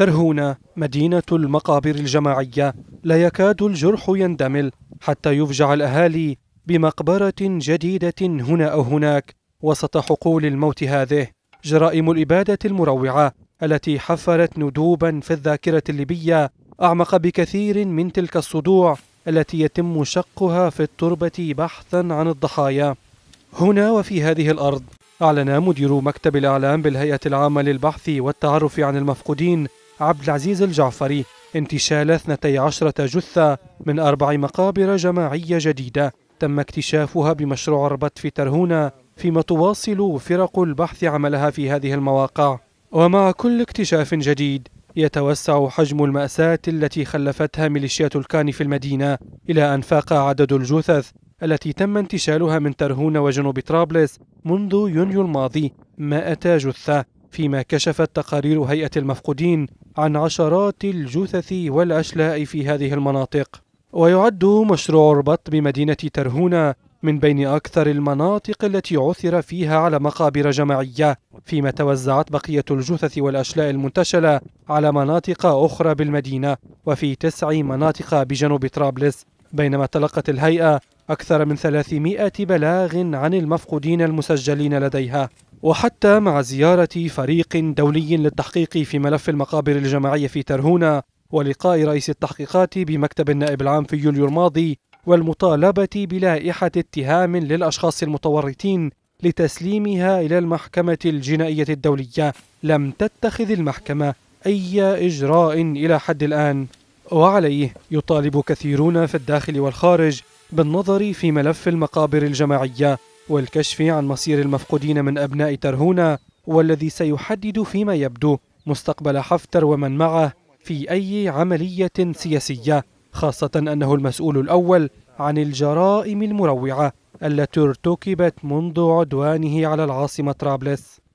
ترهون مدينة المقابر الجماعية لا يكاد الجرح يندمل حتى يفجع الأهالي بمقبرة جديدة هنا أو هناك وسط حقول الموت هذه جرائم الإبادة المروعة التي حفرت ندوبا في الذاكرة الليبية أعمق بكثير من تلك الصدوع التي يتم شقها في التربة بحثا عن الضحايا هنا وفي هذه الأرض أعلن مدير مكتب الإعلام بالهيئة العامة للبحث والتعرف عن المفقودين عبد العزيز الجعفري انتشال 12 جثة من أربع مقابر جماعية جديدة تم اكتشافها بمشروع ربط في ترهونة فيما تواصل فرق البحث عملها في هذه المواقع ومع كل اكتشاف جديد يتوسع حجم المأساة التي خلفتها ميليشيات الكان في المدينة إلى أن فاق عدد الجثث التي تم انتشالها من ترهون وجنوب طرابلس منذ يونيو الماضي 100 جثة فيما كشفت تقارير هيئة المفقودين عن عشرات الجثث والأشلاء في هذه المناطق ويعد مشروع ربط بمدينة ترهونة من بين أكثر المناطق التي عثر فيها على مقابر جماعية فيما توزعت بقية الجثث والأشلاء المنتشلة على مناطق أخرى بالمدينة وفي تسع مناطق بجنوب طرابلس بينما تلقت الهيئة أكثر من 300 بلاغ عن المفقودين المسجلين لديها وحتى مع زيارة فريق دولي للتحقيق في ملف المقابر الجماعية في ترهونة ولقاء رئيس التحقيقات بمكتب النائب العام في يوليو الماضي والمطالبة بلائحة اتهام للأشخاص المتورطين لتسليمها إلى المحكمة الجنائية الدولية لم تتخذ المحكمة أي إجراء إلى حد الآن وعليه يطالب كثيرون في الداخل والخارج بالنظر في ملف المقابر الجماعية والكشف عن مصير المفقودين من أبناء ترهونة والذي سيحدد فيما يبدو مستقبل حفتر ومن معه في أي عملية سياسية خاصة أنه المسؤول الأول عن الجرائم المروعة التي ارتكبت منذ عدوانه على العاصمة طرابلس